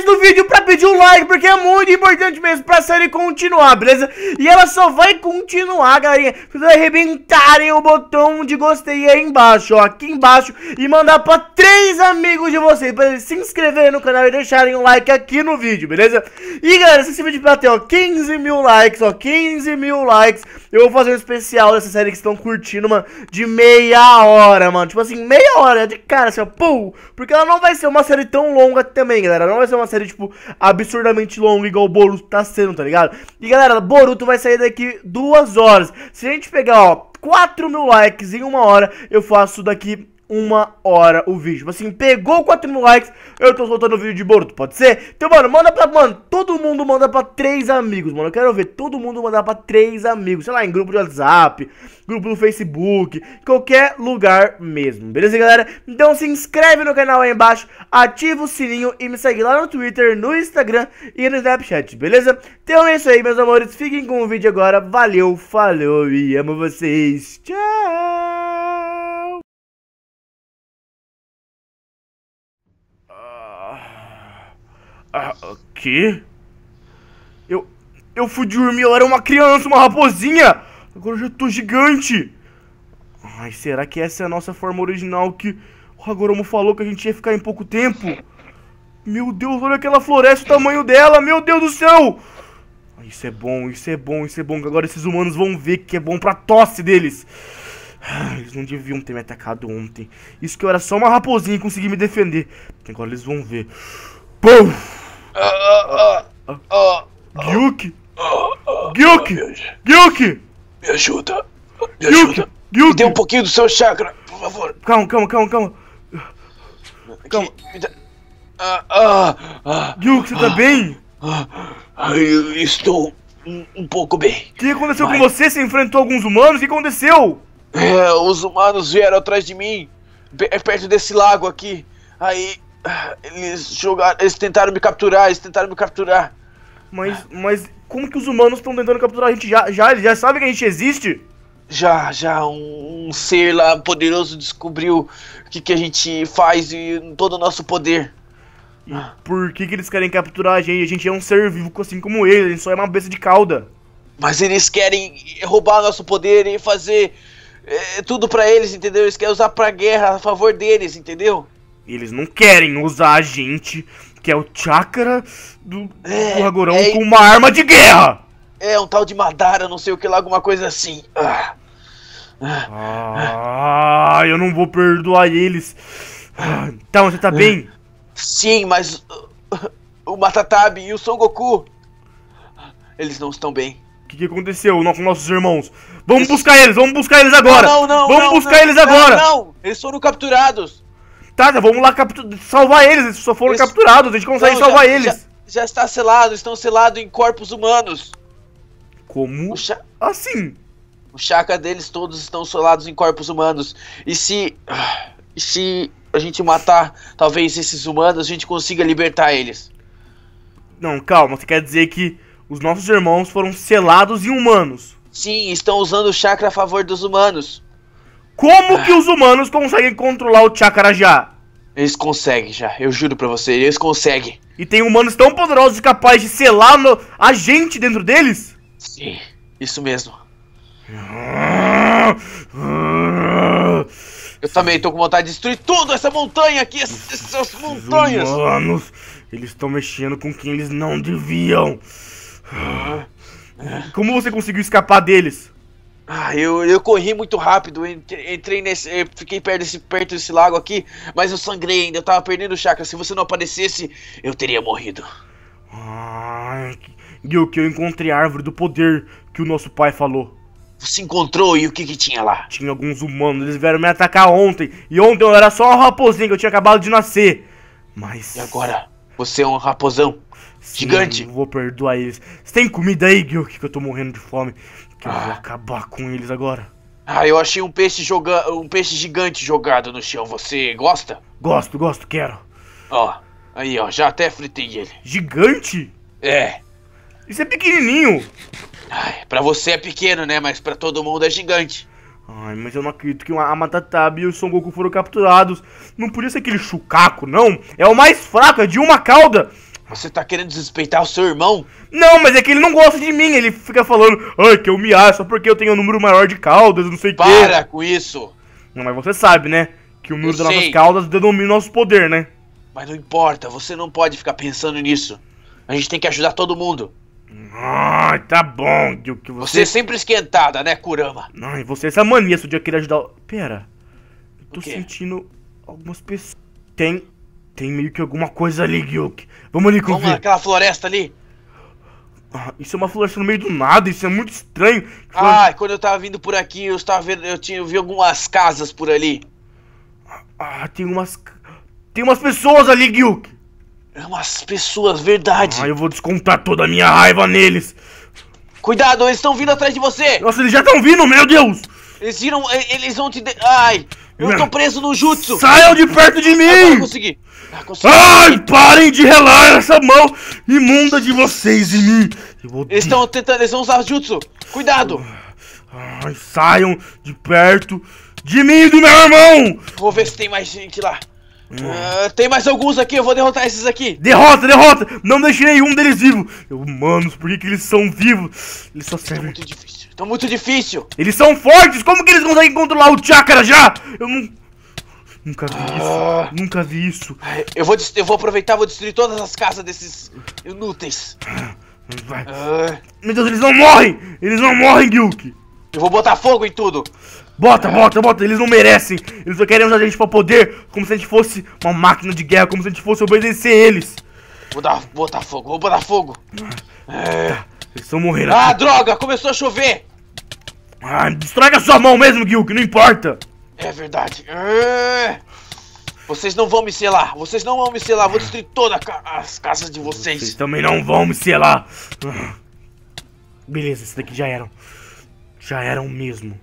começo do vídeo pra pedir um like, porque é muito importante mesmo pra série continuar, beleza? E ela só vai continuar, galerinha, se vocês arrebentarem o botão de gostei aí embaixo, ó, aqui embaixo, e mandar pra três amigos de vocês, pra eles se inscreverem no canal e deixarem um like aqui no vídeo, beleza? E galera, se esse vídeo bater, ó, 15 mil likes, ó, 15 mil likes, eu vou fazer um especial dessa série que estão curtindo, mano, de meia hora, mano, tipo assim, meia hora, de cara, assim, ó, pum, porque ela não vai ser uma série tão longa também, galera, não vai ser uma uma série, tipo, absurdamente longa, igual o Boruto tá sendo, tá ligado? E galera, Boruto vai sair daqui duas horas. Se a gente pegar, ó, 4 mil likes em uma hora, eu faço daqui uma hora o vídeo. Tipo assim, pegou 4 mil likes, eu tô soltando o vídeo de Boruto, pode ser? Então, mano, manda pra, mano, todo mundo manda pra três amigos, mano. Eu quero ver todo mundo mandar pra três amigos, sei lá, em grupo de WhatsApp, grupo do Facebook, qualquer lugar mesmo, beleza, galera? Então se inscreve no canal aí embaixo, ativa o sininho e me segue lá no Twitter, no Instagram e no Snapchat, beleza? Então é isso aí, meus amores, fiquem com o vídeo agora, valeu, falou e amo vocês, tchau! Ah, que? Eu. Eu fui dormir, eu era uma criança, uma raposinha! Agora eu já tô gigante! Ai, será que essa é a nossa forma original que o Hagoromo falou que a gente ia ficar em pouco tempo? Meu Deus, olha aquela floresta, o tamanho dela, meu Deus do céu! Isso é bom, isso é bom, isso é bom, agora esses humanos vão ver que é bom pra tosse deles! Eles não deviam ter me atacado ontem. Isso que eu era só uma raposinha e consegui me defender. Agora eles vão ver. Pum! Gyuk! Gyuk! Gyuk! Me ajuda! Me ajuda! Gyuk! Me dê um pouquinho do seu chakra, por favor! Calma, calma, calma, calma! Calma! Gyuk, você tá bem? Eu estou um, um pouco bem. O que aconteceu mas... com você? Você enfrentou alguns humanos? O que aconteceu? É, os humanos vieram atrás de mim, perto desse lago aqui. Aí eles jogaram. Eles tentaram me capturar, eles tentaram me capturar. Mas, mas como que os humanos estão tentando capturar a gente? Já, já, eles já sabem que a gente existe? Já, já, um, um, ser lá poderoso descobriu o que, que a gente faz e todo o nosso poder. E por que, que eles querem capturar a gente? A gente é um ser vivo assim como eles, a gente só é uma besta de cauda. Mas eles querem roubar nosso poder e fazer é, tudo para eles, entendeu? Eles querem usar pra guerra a favor deles, entendeu? eles não querem usar a gente, que é o chakra do, é, Agorão é, com uma arma de guerra. É, um tal de Madara, não sei o que lá, alguma coisa assim. Ah, ah eu não vou perdoar eles. Então, você tá bem? Sim, mas o Matatabe e o Son Goku, eles não estão bem. O que, que, aconteceu com nossos irmãos? Vamos eles... buscar eles, vamos buscar eles agora! Não, não, não Vamos não, buscar não, eles agora! Não, não, eles foram capturados! vamos lá salvar eles, eles só foram eles... capturados, a gente consegue Não, salvar já, eles. Já, já, está selado, estão selados em corpos humanos. Como? O cha... Assim. O chakra deles todos estão selados em corpos humanos. E se. E se a gente matar, talvez, esses humanos, a gente consiga libertar eles. Não, calma, você quer dizer que os nossos irmãos foram selados em humanos? Sim, estão usando o chakra a favor dos humanos. Como que os humanos conseguem controlar o chakra já? Eles conseguem já, eu juro pra você, eles conseguem. E tem humanos tão poderosos e capazes de selar no... a gente dentro deles? Sim, isso mesmo. Eu também tô com vontade de destruir tudo essa montanha aqui, essas, essas montanhas. humanos, eles estão mexendo com quem eles não deviam. Ah, ah. Como você conseguiu escapar deles? Ah, eu, eu corri muito rápido, entrei nesse. Fiquei perto desse, perto desse lago aqui, mas eu sangrei ainda, eu tava perdendo o chakra. Se você não aparecesse, eu teria morrido. Ah, o que eu encontrei a árvore do poder que o nosso pai falou. Você encontrou e o que que tinha lá? Tinha alguns humanos, eles vieram me atacar ontem. E ontem eu era só um raposinho que eu tinha acabado de nascer. Mas. E agora? Você é um raposão. Sim, Gigante. vou perdoar eles. Você tem comida aí, Gil, que eu tô morrendo de fome. Que eu ah. vou acabar com eles agora. Ah, eu achei um peixe joga um peixe gigante jogado no chão. Você gosta? Gosto, gosto, quero. Ó, aí ó, já até fritei ele. Gigante? É. Isso é pequenininho. Ai, pra você é pequeno, né? Mas pra todo mundo é gigante. Ai, mas eu não acredito que a Matatabi e o Son Goku foram capturados. Não podia ser aquele chucaco, não. É o mais fraco, é de uma cauda. Você tá querendo desrespeitar o seu irmão? Não, mas é que ele não gosta de mim. Ele fica falando, ai, que eu me acho porque eu tenho um número maior de caudas, não sei o quê. Para com isso. Não, mas você sabe, né? Que o número das nossas caudas denomina nosso poder, né? Mas não importa, você não pode ficar pensando nisso. A gente tem que ajudar todo mundo. Ai, tá bom, que você... Você é sempre esquentada, né, Kurama? Não, e você é essa mania se o dia querer ajudar... Pera, eu tô sentindo algumas pessoas... Tem tem meio que alguma coisa ali, Gyuk. Vamos ali, Vamos lá, aquela floresta ali. Ah, isso é uma floresta no meio do nada, isso é muito estranho. Ah, quando eu tava vindo por aqui, eu estava vendo, eu tinha eu vi algumas casas por ali. Ah, tem umas tem umas pessoas ali, Gyuk. É umas pessoas, verdade. Ah, eu vou descontar toda a minha raiva neles. Cuidado, eles estão vindo atrás de você. Nossa, eles já estão vindo, meu Deus. Eles viram, eles vão te de... ai. Eu tô preso no jutsu! Saiam de perto de mim! Consegui. Ah, consegui. Ai, parem de relar essa mão imunda de vocês em mim! Eles estão tentando, eles vão usar jutsu! Cuidado! Ai, saiam de perto de mim e do meu irmão! Vou ver se tem mais gente lá. Hum. Uh, tem mais alguns aqui, eu vou derrotar esses aqui. Derrota, derrota! Não deixe nenhum deles vivo! Eu, humanos, por que, que eles são vivos? Eles só é servem. É muito difícil. Tá muito difícil. Eles são fortes. Como que eles conseguem controlar o chakra já? Eu não... Nunca vi ah. isso. Nunca vi isso. Ah. Eu vou, eu vou aproveitar vou destruir todas as casas desses inúteis. Vai. Ah. Meu Deus, eles não morrem. Eles não morrem, Gilk. Eu vou botar fogo em tudo. Bota, bota, bota, eles não merecem. Eles só querem usar a gente pra poder, como se a gente fosse uma máquina de guerra, como se a gente fosse obedecer eles. Vou dar, botar fogo, vou botar fogo. Ah, é. tá. Eles estão morrendo. Ah, droga! Começou a chover! Ah, destraga sua mão mesmo, Gil, que não importa! É verdade. É. Vocês não vão me selar, vocês não vão me selar, vou destruir todas ca as casas de vocês. Vocês também não vão me selar. Beleza, esses daqui já eram. Já eram mesmo.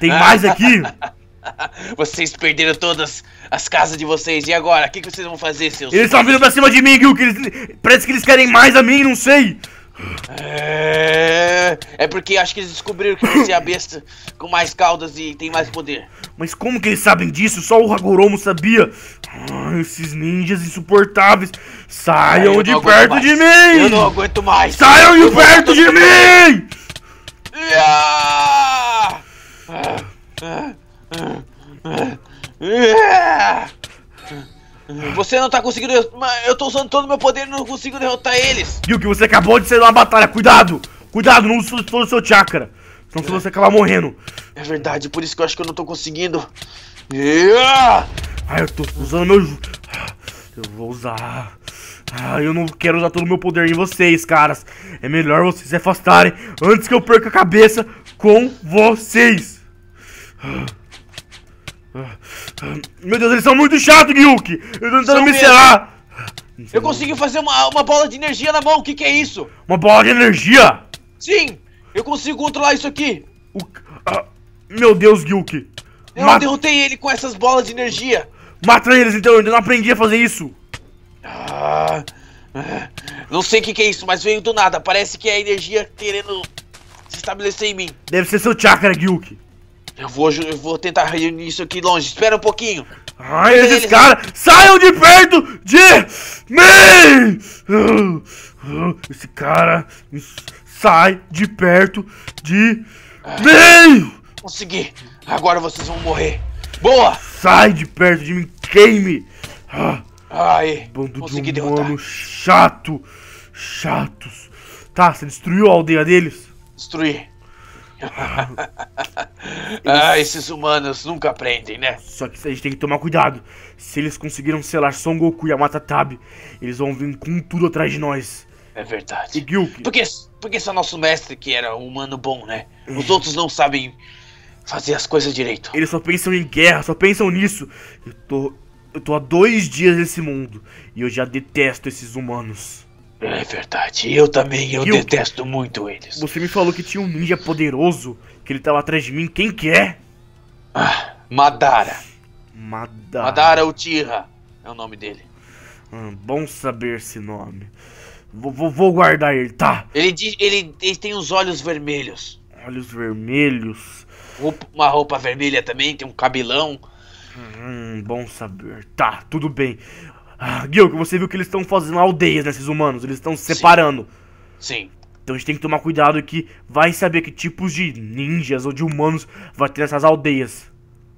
Tem é. mais aqui? vocês perderam todas as casas de vocês. E agora? O que, que vocês vão fazer, seus. Eles estão vindo pra cima de mim, Gil. Que eles... Parece que eles querem mais a mim, não sei. É... é porque acho que eles descobriram que você é a besta com mais caudas e tem mais poder. Mas como que eles sabem disso? Só o Hagoromo sabia. Ah, esses ninjas insuportáveis. Saiam de perto mais. de mim! Eu não aguento mais! Saiam de perto de mim! Ah! Ah! Você não tá conseguindo. Eu tô usando todo o meu poder e não consigo derrotar eles. que você acabou de sair da batalha. Cuidado! Cuidado, não use todo o seu chakra. Senão é. você acabar morrendo. É verdade, por isso que eu acho que eu não tô conseguindo. Ai, ah, eu tô usando meu. Eu vou usar. Ah, eu não quero usar todo o meu poder em vocês, caras. É melhor vocês se afastarem antes que eu perca a cabeça com vocês. Ah. Meu Deus, eles são muito chatos, Gyuki! Eu tô tentando me selar! Eu consegui fazer uma, uma bola de energia na mão, o que que é isso? Uma bola de energia? Sim! Eu consigo controlar isso aqui! O... Ah, meu Deus, Gyuki! Eu Mata... derrotei ele com essas bolas de energia! Mata eles então, eu ainda não aprendi a fazer isso! Ah, ah, não sei o que, que é isso, mas veio do nada. Parece que é a energia querendo se estabelecer em mim. Deve ser seu chakra, Gyuki. Eu vou, eu vou tentar reunir isso aqui longe. Espera um pouquinho. Ai, Cadê esses caras! Saiam de perto de mim! Esse cara sai de perto de ah, mim! Consegui! Agora vocês vão morrer. Boa! Sai de perto de mim, queime! Ah, Ai, bando consegui de humano derrotar. chato! Chatos! Tá, você destruiu a aldeia deles? Destruí. Ah, esses humanos nunca aprendem, né? Só que a gente tem que tomar cuidado. Se eles conseguiram selar Son Goku e a Mata Tab, eles vão vir com tudo atrás de nós. É verdade. E Gyuki... Porque, porque só nosso mestre que era um humano bom, né? Os é. outros não sabem fazer as coisas direito. Eles só pensam em guerra, só pensam nisso. Eu tô, eu tô há dois dias nesse mundo e eu já detesto esses humanos. É verdade, eu também, eu, detesto muito eles. Você me falou que tinha um ninja poderoso, que ele tava tá atrás de mim, quem que é? Ah, Madara. Madara. Madara Uchiha é o nome dele. Hum, bom saber esse nome. Vou, vou, vou guardar ele, tá? Ele, ele, ele tem os olhos vermelhos. Olhos vermelhos. Roupa, uma roupa vermelha também, tem um cabelão. Hum, bom saber. Tá, tudo bem. Ah, Gil, você viu que eles estão fazendo aldeias nesses né, humanos, eles estão se separando. Sim. Sim. Então a gente tem que tomar cuidado que vai saber que tipos de ninjas ou de humanos vai ter nessas aldeias.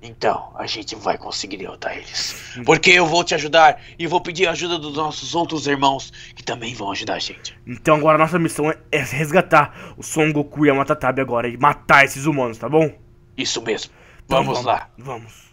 Então, a gente vai conseguir derrotar eles. Porque eu vou te ajudar e vou pedir a ajuda dos nossos outros irmãos que também vão ajudar a gente. Então agora nossa missão é, é resgatar o Son Goku e a Matatabi agora e matar esses humanos, tá bom? Isso mesmo. Então, vamos, vamos lá. Vamos.